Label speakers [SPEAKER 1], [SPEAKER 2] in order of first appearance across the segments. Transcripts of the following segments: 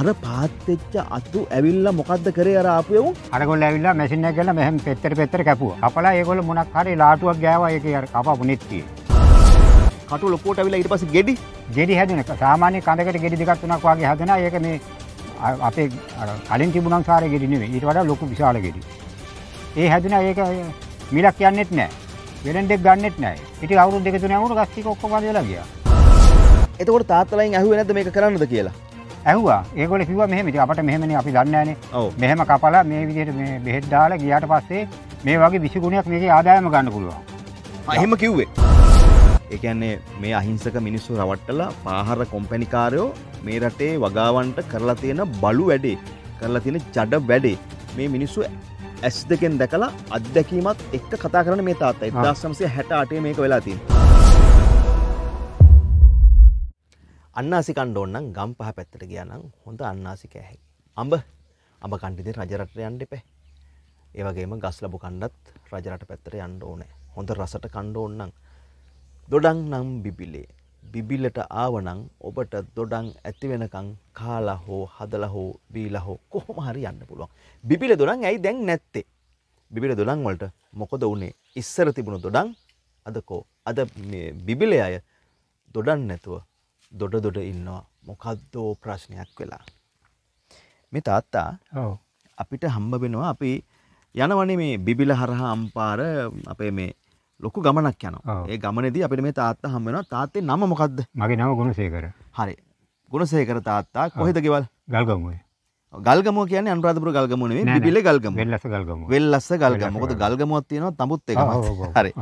[SPEAKER 1] අර පාත්තෙච්ච අතු ඇවිල්ල මොකක්ද කරේ අරාපයව අරගොල් ඇවිල්ල මැසින කල මෙහම පෙත්තර පෙත්තර කැපුුව අපල ඒගොල මොනක් හරි ලාටුවක් ගෑවයක කපපු නිත්තිය. කටු ලොකෝට විල ඉට පස ගෙඩි ගෙඩි හැදන සාමාන්‍ය කඳකට ගෙඩි දෙකක්තුනක් වගේ හදන ඒක මේ අපේ කලින් තිබුණන් සාර ගෙඩිනේ ඊට වඩා ලොකු විශාල ගෙඩි. ඒ හැදන ඒක මිලක් යන්නෙත් නෑ වෙනඩෙක් ගන්නෙත් නෑ ඉට අවුරු දෙකතුන වුණු ගස්තික ඔක්කො දලා ගිය.
[SPEAKER 2] එතකොට තාත්තලයින් ඇහුව නැද මේ කරන්නද කියලා
[SPEAKER 1] ඇහවා ඒගොල කිව මෙහම අපට මෙහමන අපි දන්නන මෙහම කපලා මේ විදියට මේ බෙහෙද්දාල ගියාට පස්සේ මේ වගේ විසිගුණයක් මේක ආදායම ගන්න පුළුවන් අහෙම කිව්වේ එකන්නේ
[SPEAKER 2] මේ අහිංසක මිනිස්සු රවට්ටලා පාහර කොම්පැනිකාරයෝ මේ රටේ වගාවන්ට කරලා තියෙන බලු වැඩේ කරලා තියෙන ජඩ වැඩේ මේ මිනිස්සු ඇස් දෙකෙන් දැකලා අත්දැකීමත් එක්ක කතා කරන මේ තාත්තා එදස්සම්සේ හැට අටේ මේක වෙලා තිී අන්නාසි කණ්ඩ ඕන්නම් ගම් පහ පැත්තට ගියානම් හොඳ අන්නාසි කෑහි. අඹ අඹ කණ්ඩ ඉතින් රජරටට යන්න එපා. ඒ වගේම ගස් ලැබු කණ්ඩත් රජරට පැත්තට යන්න ඕනේ. හොඳ රසට කණ්ඩ ඕන්නම් දොඩම් නම් බිබිලේ. බිබිලට ආවනම් ඔබට දොඩම් ඇති වෙනකන් කාලා හෝ හදලා හෝ බීලා හෝ කොහොම හරි යන්න පුළුවන්. බිබිල දොඩම් ඇයි දැන් නැත්තේ? බිබිල දොඩම් වලට මොකද උනේ? ඉස්සර තිබුණු දොඩම් අදකෝ අද මේ බිබිලේ අය දොඩම් නැතුව දොඩ දොඩ ඉන්නවා මොකක්දෝ ප්‍රශ්නයක් වෙලා. මේ තාත්තා අපිට හම්බබෙනවා අපි යනවනේ මේ බිබිල හරහා අම්පාර අපේ මේ ලොකු ගමනක් යනවා ඒ ගමනදී අපිට මේ තාත්තා හම්බෙනවා තාත්තේ නම මොකක්ද මගේ නම ගුණසේකර හරි ගුණසේකර තාත්තා කොහෙද ගෙවල් ගල්ගමුවේ ගල්ගමුව කියන්නේ අනුරාධපුර ගල්ගමුව නෙවෙයි බිබිල ගල්ගමුව වෙල්ලස්ස ගල්ගමුව වෙල්ලස්ස ගල්ගමුව මොකද ගල්ගමුවක් තියෙනවා තඹුත් එකක් හරි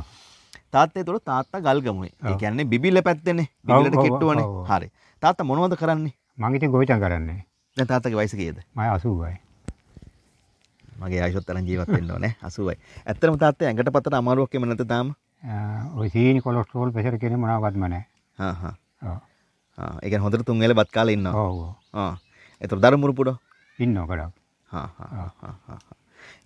[SPEAKER 2] තාත්තේ තුළ තාත්තා ගල්ගමුවේ ඒ කියන්නේ බිබිල පැත්තනේ බිබිලට කෙට්ටුවනේ හරි තාත්තා මොනවද කරන්නේ මං ඉතින් ගොවිතැන් කරන්නේ දැන් තාත්තගේ වයස කීයද මම 80යි මගේ ආයුෂත් තරම් ජීවත් වෙන්න ඕනේ 80යි. ඇත්තටම තාත්තා ඇඟට පතර අමාරුවක් එම නැත තාම.
[SPEAKER 1] ඔය සීනි කොලෙස්ටරෝල් ප්‍රෙෂර් කියන
[SPEAKER 2] මොනවත්ම නැහැ. හා හා. ඔව්. ආ ඒ කියන්නේ හොඳට තුන් වෙලේ බත් කාලා ඉන්නවා. ඔව් ඔව්. ආ. ඒතර දරුමුරු පුඩෝ. ඉන්නවා ගොඩක්. හා හා හා හා.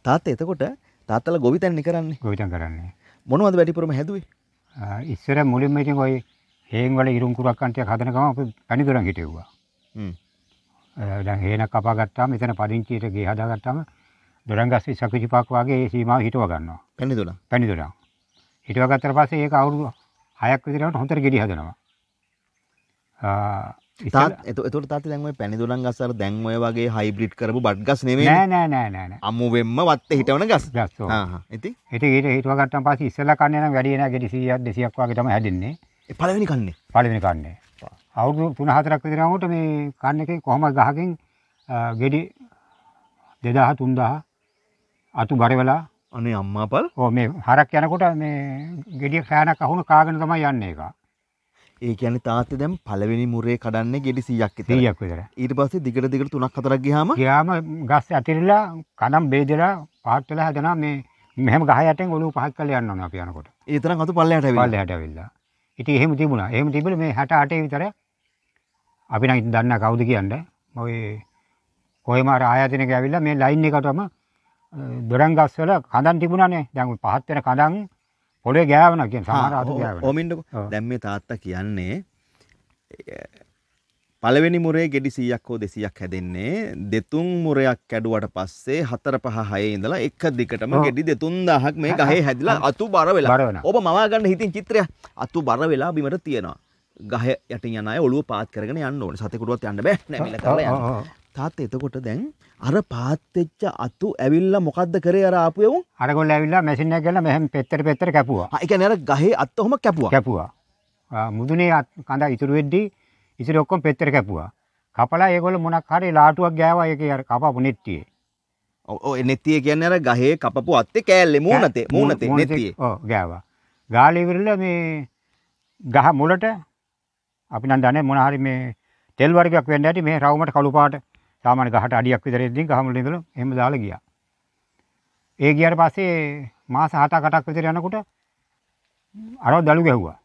[SPEAKER 2] තාත්තා එතකොට
[SPEAKER 1] තාත්තලා ගොවිතැන් නේ කරන්නේ. ගොවිතැන් කරන්නේ. මොනවද වැඩිපුරම හැදුවේ ඉස්සර මුලින්ම ඉතින් ඔය හේන් වල ඉරුම් කුරක් කන්ටියක් හදන ගමන් අපි වැනිදොරන් හිටියුවා හ්ම් දැන් හේනක් කපා ගත්තාම එතන පදිංචියට ගේ හදා ගත්තාම දොරන් ගස් 20ක් 25ක් වගේ ඒ සීමාව හිටව ගන්නවා වැනිදොරන් වැනිදොරන් හිටව ගත්තට පස්සේ ඒක අවුරුදු 6ක් විතර යනකොට හොඳට ගෙඩි හදනවා තාත්
[SPEAKER 2] එතුට තාත් දැන්ව පැනිදුරන් ගස්සර දැන්වය වගේ හයිබ්‍රිට් කරපු බඩ් ගස් නෙවේ නෑ නෑ නෑ අමුවෙන්ම වත්ත හිටවන ගස් ගස්
[SPEAKER 1] ඇති හිට ඊට හිටවගත්තන් පස්සේ ඉස්සෙල්ලා කන්නේ නම් වැඩි එන ගෙඩි 100ක් 200ක් වගේ තමයි හැදෙන්නේ ඒ පළවෙනි කන්නේ පළවෙනි කන්නේ අවුරුදු 3 4ක් විතර යනකොට මේ කන්න එකේ කොහොම ගහකින් ගෙඩි 2000 3000 අතු බර වෙලා අනේ අම්මාපල් ඕ මේ හරක් යනකොට මේ ගෙඩිය කෑනක් අහුන කාගෙන තමයි යන්නේ එක
[SPEAKER 2] ඒ කියන්නේ තාත්තේ දැන් පළවෙනි මුරේ කඩන්නේ ගෙඩි 100ක් විතර. 100ක් විතර. ඊට පස්සේ දිගට දිගට
[SPEAKER 1] 3ක් 4ක් ගියාම ගියාම ගස් ඇතිරිලා කනම් බෙදලා පහත් වෙලා හැදෙනවා මේ මෙහෙම ගහ යටෙන් ඔලුව පහත් කරලා යන්න ඕනේ අපි යනකොට. ඒ තරම් අතු පල්ලයට ඇවිල්ලා. පල්ලයට ඇවිල්ලා. ඉතින් එහෙම තිබුණා. එහෙම තිබුණේ මේ 68 විතර අපි නම් දන්න කවුද කියන්නේ. ඔය කොහෙම අර ආයතනයක ඇවිල්ලා මේ ලයින් එකටම දොරංගස් වල කඳන් තිබුණානේ. දැන් පහත් වෙන කඳන් පොලේ ගෑවන කියෙන් සමරතු
[SPEAKER 2] ඕමින්ටක දැම්මේ තාත්තා කියන්නේ පළවෙනි මුරේ ගෙඩි සීයක් හෝ දෙසියක් හැදෙන්නේ දෙතුන් මුරයක් කැඩුවට පස්සේ හතර පහ හයේ ඉඳලා එක දිගටම ගෙඩි දෙතුන් දහක් මේ ගහේ හැදිලා අතු බර වෙලා ඔබ මවා ගන්න හිතින් චිත්‍රය අතු බර වෙලා බිමට තියෙනවා ගහ යටින් යන අය ඔළුව පාත් කරගෙන යන්න ඕනේ. සතෙකුටවත් යන්න බෑ. නැමිලා කරලා යන්න. තාත්තා එතකොට දැන් අර පාත් වෙච්ච අතු ඇවිල්ලා මොකද්ද කරේ අර ආපු එවුන්? අර
[SPEAKER 1] ගොල්ලෝ ඇවිල්ලා මැෂින් එක ගාලා මෙහෙම පෙත්තර පෙත්තර කැපුවා. ආ ඒ කියන්නේ අර ගහේ අත ඔහම කැපුවා. කැපුවා. මුදුනේ කඳ ඉතුරු වෙද්දී ඉතුරු ඔක්කොම පෙත්තර කැපුවා. කපලා ඒගොල්ලෝ මොනක් හරි ලාටුවක් ගෑවා ඒකේ අර කපපු නෙට්ටියේ.
[SPEAKER 2] ඔව් ඒ නෙට්ටිය කියන්නේ අර ගහේ කපපු අත්තේ කෑල්ලේ මූණතේ මූණතේ නෙට්ටියේ.
[SPEAKER 1] ඔව් ගෑවා. ගාලේ විරල මේ ගහ මුලට අපි නම් දන්නේ මොන හරි මේ තෙල් වර්ගයක් වෙන්න ඇති මේ රවුමට කළු පාට සාමාන්‍ය ගහට අඩියක් විතර ඉඳින් ගහ මුල ඉඳලා එහෙම දාලා ගියා. ඒ ගියාට පස්සේ මාස 7ක් 8ක් විතර යනකොට අරව දළු ගැහුවා.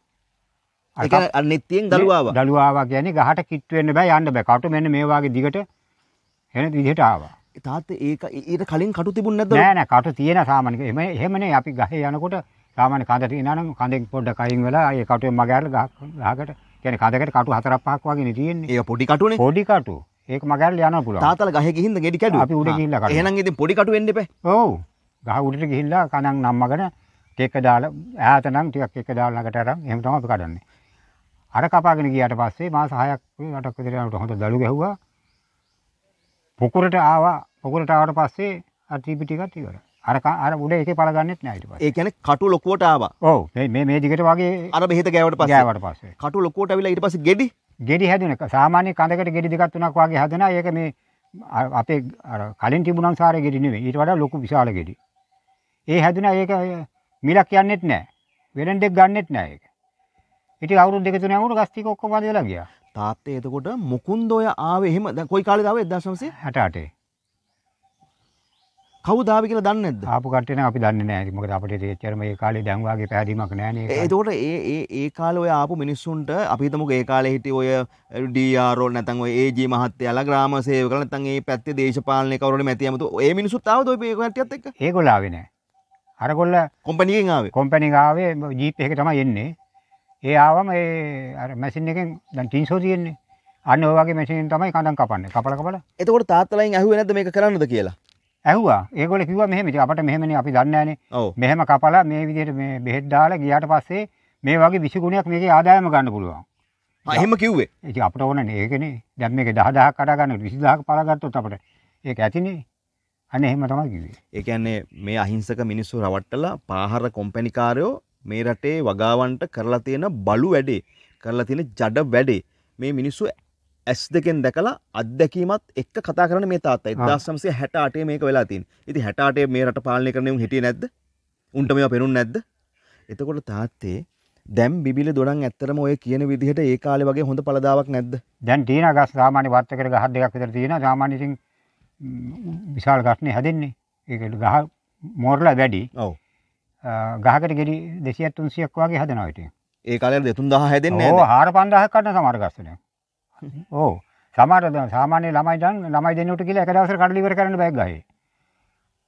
[SPEAKER 1] ඒ කියන්නේ අනිත්යෙන් දළු ආවා. දළු ආවා කියන්නේ ගහට කිට්ටු වෙන්න බෑ යන්න බෑ. කටු මෙන්න මේ වාගේ දිගට එන විදිහට ආවා.
[SPEAKER 2] තාත්තේ ඒක ඊට කලින් කටු තිබුණ නැද්ද? නෑ
[SPEAKER 1] නෑ කටු තියෙන සාමාන්‍ය. එහෙම එහෙමනේ අපි ගහේ යනකොට සාමාන්‍ය කඳ තියෙනවා නම් කඳෙන් පොඩ්ඩක් අයින් වෙලා ඒ කටුවෙන් මගහැරලා ගහකට කියන්නේ කඳකට කටු හතරක් පහක් වගේනේ තියෙන්නේ. ඒක පොඩි කටුනේ. පොඩි කටු. ඒක මගහැරලා යන්න පුළුවන්. තාත්තලා ගහේ ගිහින්ද ගෙඩි කැඩුවා. අපි උඩ ගිහිල්ලා කඩුවා. එහෙනම් ඉතින් පොඩි කටු වෙන්න එපා. ඔව්. ගහ උඩට ගිහිල්ලා කණන් නම්මගෙන ටෙක දාලා ඈත නම් ටිකක් එක දාලා ළඟට අරන් එහෙම තමයි අපි කඩන්නේ. අර කපාගෙන ගියාට පස්සේ මාස 6ක් වටක් විතර යනකොට හොඳ දළු ගැහුවා. පොකුරට ආවා. පොකුරට ආවට පස්සේ අර ටීපී ටිකක් ඉවරයි. අර අර උඩ ඒකේ පළ ගන්නෙත් නෑ ඊට පස්සේ. ඒ කියන්නේ කටු ලොකුවට ආවා. ඔව්. මේ මේ දිගට වගේ අර බෙහෙත ගෑවට පස්සේ. ගෑවට පස්සේ. කටු ලොකුවට අවිලා ඊට පස්සේ ගෙඩි. ගෙඩි හැදුණා. සාමාන්‍ය කඳකට ගෙඩි දෙකක් තුනක් වගේ හැදෙනවා. ඒක මේ අපේ අර කලින් තිබුණන් සාරේ ගෙඩි නෙවෙයි. ඊට වඩා ලොකු විශාල ගෙඩි. ඒ හැදුණා ඒක මිලක් යන්නෙත් නෑ. වෙනන් දෙක් ගන්නෙත් නෑ ඒක. ඉතින් අවුරුදු දෙක තුන යනකොට ගස් ටික ඔක්කොම වදලා ගියා. තාත්තේ එතකොට මුකුන්ද ඔය ආවේ එහෙම දැන් කොයි කාලේද ආවේ 1968? කවුද ආවේ කියලා දන්නේ නැද්ද? ආපු කට්ටිය නම් අපි දන්නේ නැහැ. මොකද අපිට එච්චරම ඒ කාලේ දැන් වාගේ පැහැදීමක් නැහැ නේ. ඒතකොට ඒ ඒ ඒ කාලේ ඔය
[SPEAKER 2] ආපු මිනිස්සුන්ට අපි හිතමුකෝ ඒ කාලේ හිටිය ඔය DRO නැත්නම් ඔය AG මහත්තයාලා ග්‍රාම සේවකලා නැත්නම් ඒ පැත්තේ දේශපාලනේ කවුරුනේ මැති අමතු ඒ මිනිස්සුත් ආවද ඔය කට්ටියත් එක්ක? ඒගොල්ලෝ ආවේ නැහැ.
[SPEAKER 1] අරගොල්ල කොම්පනියෙන් ආවේ කොම්පැනි ආවේ ජීප් එක තමයි එන්නේ ඒ ආවම ඒ අර මැසින් එකෙන් දැන් තින්සෝ තියෙන්නේ අන්න ඔය වගේ මැසින් තමයි කඳන් කපන්නේ කපල කපල එතකොට තාත්තලායින් ඇහුවේ නැද්ද මේක කරන්නද කියලා ඇහුවා ඒගොල්ල කිව්වා මෙහෙම ඉතින් අපිට මෙහෙමනේ අපි දන්නේ නැහනේ මෙහෙම කපලා මේ විදිහට මේ බෙහෙත් දාලා ගියාට පස්සේ මේ වගේ 20 ගුණයක් මේකේ ආදායම ගන්න පුළුවන් එහෙම කිව්වේ ඉතින් අපිට ඕනනේ ඒකනේ දැන් මේක 10000ක් කඩා ගන්න 20000ක් පලා ගත්තොත් අපිට ඒක ඇතිනේ අනේ එහෙම තමයි කිව්වේ ඒ කියන්නේ මේ අහිංසක මිනිස්සු
[SPEAKER 2] රවට්ටලා පාහර කොම්පැනිකාරයෝ මේ රටේ වගාවන්ට කරලා තියෙන බලු වැඩේ කරලා තියෙන ජඩ වැඩේ මේ මිනිස්සු ඇස් දෙකෙන් දැකලා අත්දැකීමත් එක්ක කතා කරන මේ තාත්තා 1968 මේක වෙලා තියෙන්නේ. ඉතින් 68 මේ රට පාලනය කරන උන් හිටියේ නැද්ද? උන්ට මේවා පේරුන්නේ නැද්ද? එතකොට තාත්තේ දැන් බිබිලි දොඩන් ඇත්තටම ඔය
[SPEAKER 1] කියන විදිහට ඒ කාලේ වගේ හොඳ පළදාවක් නැද්ද? දැන් තියෙන ගස් සාමාන්‍ය වර්තකර ගහ දෙකක් විතර තියෙනවා. සාමාන්‍ය ඉතින් විශාල ගස්නේ හැදෙන්නේ. ඒක ගහ මෝරලා වැඩි. ඔව්. ගහකට ගෙඩි 200 300ක් වගේ හදනවා ඉතින්.
[SPEAKER 2] ඒ කාලේ 2000 හැදෙන්නේ නැද්ද? ඔව්
[SPEAKER 1] 4 5000ක් ගන්න සමහර ගස් වෙනවා. ඕ සමහර සාමාන්‍ය ළමයි දැන් ළමයි දෙන්නුට කියලා එක දවසට කඩලා ඉවර කරන්න බෑ ගහේ.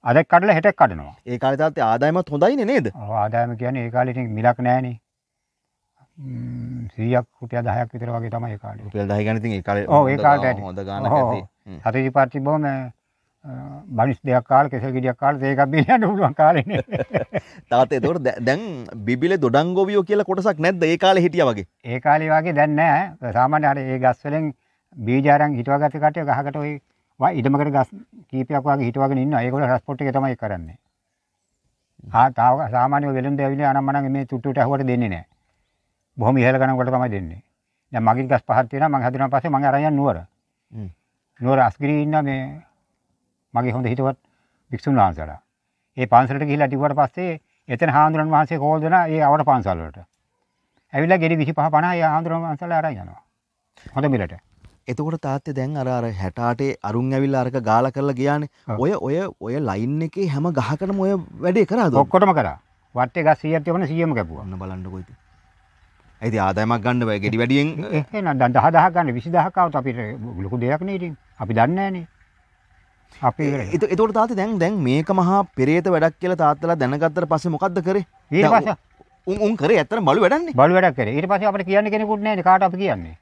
[SPEAKER 1] අදක් කඩලා හෙටක් කඩනවා. ඒ කාලේ තාත්තේ ආදායමත් හොඳයිනේ නේද? ඔව් ආදායම කියන්නේ ඒ කාලේ ඉතින් මිලක් නැහනේ. 100ක් රුපියල් 10ක් විතර වගේ තමයි ඒ කාලේ.
[SPEAKER 2] රුපියල් 10 ගන්න ඉතින් ඒ කාලේ හොඳ ගානක් ඇති.
[SPEAKER 1] හරි විපාර්ති බොහොම බනිස් දෙයක් කාල කෙසල් ගෙඩියක් කාලේ ඒක බිලියන්න පුළුවන් කාලේනේ.
[SPEAKER 2] තාත්තේ එතකොට දැන් බිබිලේ දොඩංගොවියෝ කියලා කොටසක් නැද්ද ඒ කාලේ හිටියා වගේ?
[SPEAKER 1] ඒ කාලේ වගේ දැන් නැහැ. සාමාන්‍ය අර ඒ ගස් වලින් බීජ අරන් හිටවාගත්ත කට්ටිය ගහකට ওই ඉඩමකට ගස් කීපයක් වගේ හිටවාගෙන ඉන්නවා. ඒගොල්ලෝ රස්පොට් එක තමයි කරන්නේ. ආ තාව සාමාන්‍ය වෙලෙන් දෙවිලි අනම් මනම් මේ තුට්ටුට ඇහුවට දෙන්නේ නැහැ. බොහොම ඉහළ ගණන්කට තමයි දෙන්නේ. දැන් මගින් ගස් පහක් තියෙනවා මං හැදුනා පස්සේ මං අරන් යන්නේ නුවර. නුවර අස්ගිරි ඉන්න මේ මගේ හොඳ හිතවත් භික්ෂුන් වහන්සලා. ඒ පන්සලට ගිහිලා ටිව්වට පස්සේ එතන හාමුදුරන් වහන්සේ කෝල් දෙනා ඒ අවර පන්සල් වලට. ඇවිල්ලා ගෙඩි 25 50 ඒ හාමුදුරන් වහන්සලා අරන් යනවා. හොඳ මිලට. එතකොට තාත්තේ දැන් අර අර 68
[SPEAKER 2] අරුන් ඇවිල්ලා අරක ගාලා කරලා ගියානේ. ඔය ඔය ඔය ලයින් එකේ හැම ගහකටම ඔය වැඩේ කරාද? ඔක්කොටම
[SPEAKER 1] කරා. වටේ ගස් 100ක් තිබුණා 100ම කැපුවා. අන්න බලන්නකෝ ඉතින්. ඇති ආදායමක් ගන්න බෑ ගෙඩි වැඩියෙන් එහෙනම් 10000 ගන්න 20000 කවුත් අපිට ලොකු දෙයක් නේ ඉතින් අපි දන්නේ නැහනේ අපේ එතවට තාත දැන් දැන් මේක මහා පෙරේත වැඩක් කියලා තාත්තලා දැනගත්තර පස්සේ මොකක්ද කරේ ඒ පස උන් කර ඇතර බලු වැඩන්නේ බලු වැඩක් කරේ ඊට පස්සේ අපිට කියන්න කෙනෙකුට නැහැ කාට අපි කියන්නේ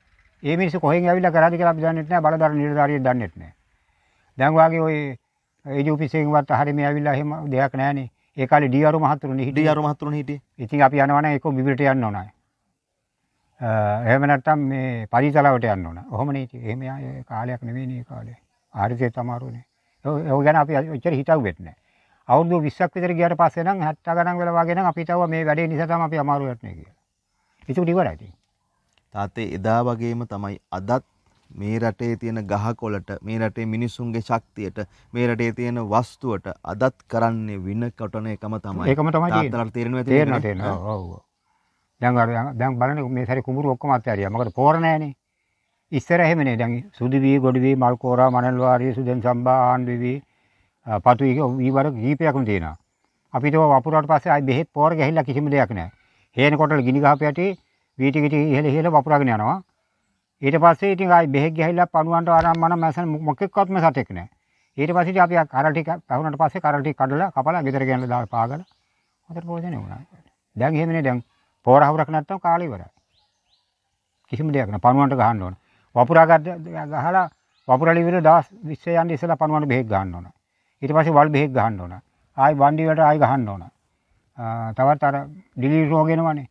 [SPEAKER 1] ඒ මිනිස්සු කොහෙන් ඇවිල්ලා කරාද කියලා අපි දන්නේ නැහැ බලධාර නිලධාරියෙක් දන්නේ නැහැ දැන් වාගේ ඔය ඒජ ඔෆිසෙන් වත් හරි මේ ඇවිල්ලා එහෙම දෙයක් නැහනේ ඒ කාලේ ඩීආර් මහතුරුනේ හිටියේ ඩීආර් මහතුරුනේ හිටියේ ඉතින් අපි යනවා නම් ඒක බිබිලට යන්න ඕනයි එහෙම නැත්තම් මේ පරිසලවට යන්න ඕන. ඔහොම නේ ඉතින්. එහෙම කාලයක් නෙවෙයිනේ කාලේ. ආර්ථිකය තමාරුනේ. ඔය ගැන අපි ඔච්චර හිතව්වෙත් නැහැ. අවුරුදු 20ක් විතර ගියාට පස්සේ නම් 70 ගණන් වෙලා වගේ නම් අපි තව මේ වැඩේ නිසා තමයි අපි අමාරුවට නේ කියලා. ඒක ඉවරයි ඉතින්.
[SPEAKER 2] තාත්තේ එදා වගේම තමයි අදත් මේ රටේ තියෙන ගහකොළට මේ රටේ මිනිසුන්ගේ ශක්තියට මේ රටේ තියෙන වස්තුවට අදත් කරන්නේ වින කොටන එකම
[SPEAKER 1] තමයි. ඒකම තමයි තියෙන්නේ. තාත්තලාට තේරෙනවා තේරෙනවා. ඔව් ඔව්. දැන් අර දැන් බලන්න මේ සැරේ කුඹුරු ඔක්කොම අත්හැරියා. මොකද පෝර නැහනේ. ඉස්සර එහෙමනේ දැන් සුදු වී ගොඩ වී මල් කෝරා මණල් වාරිය සුදෙන් සම්බා ආන් විවි පතු එක ඊවර කීපයක්ම තියෙනවා. අපිට වපුරාට පස්සේ ආයි බෙහෙත් පෝර ගහilla කිසිම දෙයක් නැහැ. හේන කොටල ගිනි ගහපු යටි වීටි ගිටි ඉහළ ඉහළ වපුරාගෙන යනවා. ඊට පස්සේ ඉතින් ආයි බෙහෙත් ගහilla පණුවන්ට ආරම් මන මැසන මොකෙක්වත්ම සතෙක් නැහැ. ඊට පස්සේ ඉතින් අපි කරල් ටික පැහුනට පස්සේ කරල් ටික කඩලා කපලා ගෙදර ගෙනලා දාලා පාගලා හොඳට පෝෂණය වුණා. දැන් එහෙමනේ දැන් පෝර හවුරක් නැත්තම් කාලේ ඉවරයි. කිසිම දෙයක් නැහැ. පණුවන්ට ගහන්න ඕනේ. වපුරාගත් ගහලා වපුරල ඉවර දවස් 20 යන්න ඉස්සලා පණුවන් බෙහෙත් ගහන්න ඕන. ඊට පස්සේ වල් බෙහෙත් ගහන්න ඕන. ආයි වණ්ඩි වලට ආයි ගහන්න ඕන. තවත් අර ඩිලීට් රෝගෙනවනේ.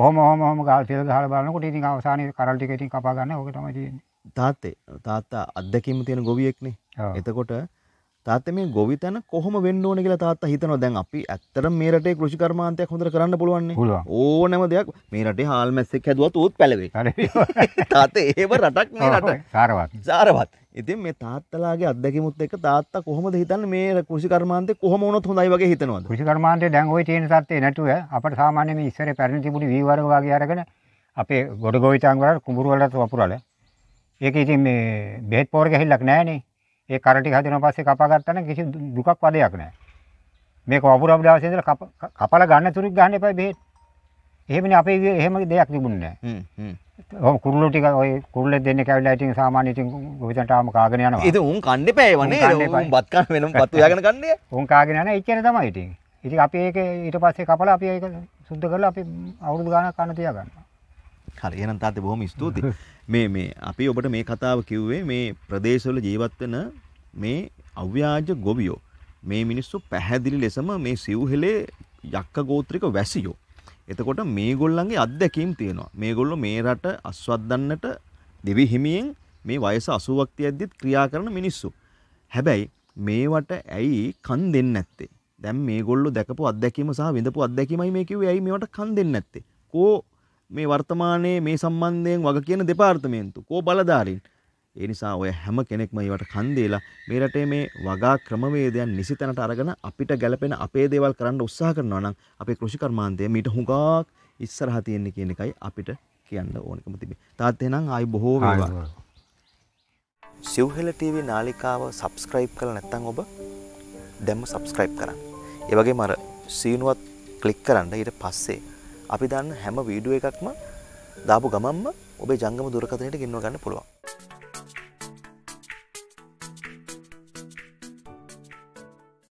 [SPEAKER 1] ඔහොම ඔහොම ඔහොම ගාල් තෙල් ගහලා බලනකොට ඉතින් අවසානයේ කරල් ටික ඉතින් කපා ගන්න ඕක තමයි තියෙන්නේ. තාත්තේ තාත්තා අත්දැකීම තියෙන ගොවියෙක්නේ.
[SPEAKER 2] එතකොට තාත්තා මේ ගොවිතැන කොහොම වෙන්න ඕනේ කියලා තාත්තා හිතනවා. දැන් අපි ඇත්තටම මේ රටේ කෘෂිකර්මාන්තයක් හොඳට කරන්න පුළුවන්නේ. ඕනෑම දෙයක් මේ රටේ හාල් මැස්සෙක් හැදුවත් උත් පැලවේ. තාත්තා ඒව රටක් මේ රට. සාරවත්. සාරවත්. ඉතින් මේ තාත්තලාගේ
[SPEAKER 1] අත්දැකීමුත් එක්ක තාත්තා කොහොමද හිතන්නේ මේ කෘෂි කර්මාන්තේ කොහොම වුණොත් හොඳයි වගේ හිතනවද කෘෂි කර්මාන්තේ දැන් ওই තියෙන තත්ත්වේ නැතුව අපිට සාමාන්‍ය මේ ඉස්සරේ පැරණි තිබුණු වීවර්ග වගේ අරගෙන අපේ ගොඩ ගොවිතැන් වල කුඹුරු වලට වපුරලා ඒක ඉතින් මේ බෙහෙත් පෝර ගහILLක් නැහනේ ඒ කර ටික හදන පස්සේ කපා ගත්තා නම් කිසි දුකක් වදයක් නැහැ. මේක වපුරම් දවසේ ඉඳලා කපලා ගන්න තුරුක් ගන්න එපා බෙහෙත්. එහෙමනේ අපේ එහෙම දෙයක් තිබුණේ නැහැ. ඔහොම කුරුල්ලෝ ටික ඔය කුරුල්ලේ දෙන්නේ කැවිලා ඉතින් සාමාන්‍ය ඉතින් ගොවිතැනට ආවම කාගෙන යනවා. ඉතින් උන් කන්න එපා ඒවනේ. උන් බත් කන වෙනම බත් උයාගෙන කන්නේ. උන් කාගෙන යනවා එච්චර තමයි ඉතින්. ඉතින් අපි ඒක ඊට පස්සේ කපලා අපි ඒක සුද්ධ කරලා අපි අවුරුදු ගානක් කන්න තියාගන්නවා. හරි
[SPEAKER 2] එහෙනම් තාත්තේ බොහොම ස්තුතියි. මේ මේ අපි ඔබට මේ කතාව කිව්වේ මේ ප්‍රදේශවල ජීවත් වෙන මේ අව්‍යාජ ගොවියෝ. මේ මිනිස්සු පැහැදිලි ලෙසම මේ සිව්හෙලේ යක්ක ගෝත්‍රික වැසියෝ. එතකොට මේගොල්ලන්ගේ අත්දැකීම් තියෙනවා. මේගොල්ලෝ මේ රට අස්වද්දන්නට දිවි හිමියෙන් මේ වයස 80ක් තියද්දිත් ක්‍රියා කරන මිනිස්සු. හැබැයි මේවට ඇයි කන් දෙන්නේ නැත්තේ? දැන් මේගොල්ලෝ දැකපු අත්දැකීම සහ විඳපු අත්දැකීමයි මේ කිව්වේ ඇයි මේවට කන් දෙන්නේ නැත්තේ? කෝ මේ වර්තමානයේ මේ සම්බන්ධයෙන් වග කියන දෙපාර්තමේන්තු කෝ බලධාරීන් ඒ නිසා ඔය හැම කෙනෙක්ම ඒවට කන් දීලා මේ රටේ මේ වගා ක්‍රමවේදයන් නිසි තැනට අරගෙන අපිට ගැළපෙන අපේ දේවල් කරන්න උත්සාහ කරනවා නම් අපේ කෘෂි කර්මාන්තය මීට හුඟක් ඉස්සරහ තියෙන්නේ කියන එකයි අපිට කියන්න ඕනකම තිබේ. තාත් එහෙනම් ආයි බොහෝ වේවා. සිව්හෙල TV නාලිකාව subscribe කළා නැත්නම් ඔබ දැම්ම subscribe කරන්න. ඒ වගේම අර සීනුවත් ක්ලික් කරන්න ඊට පස්සේ අපි දන්න හැම වීඩුව එකක්ම දාපු ගමම්ම ඔබේ ජංගම දුරකතනයට ගෙන්ව ගන්න පුළුවන්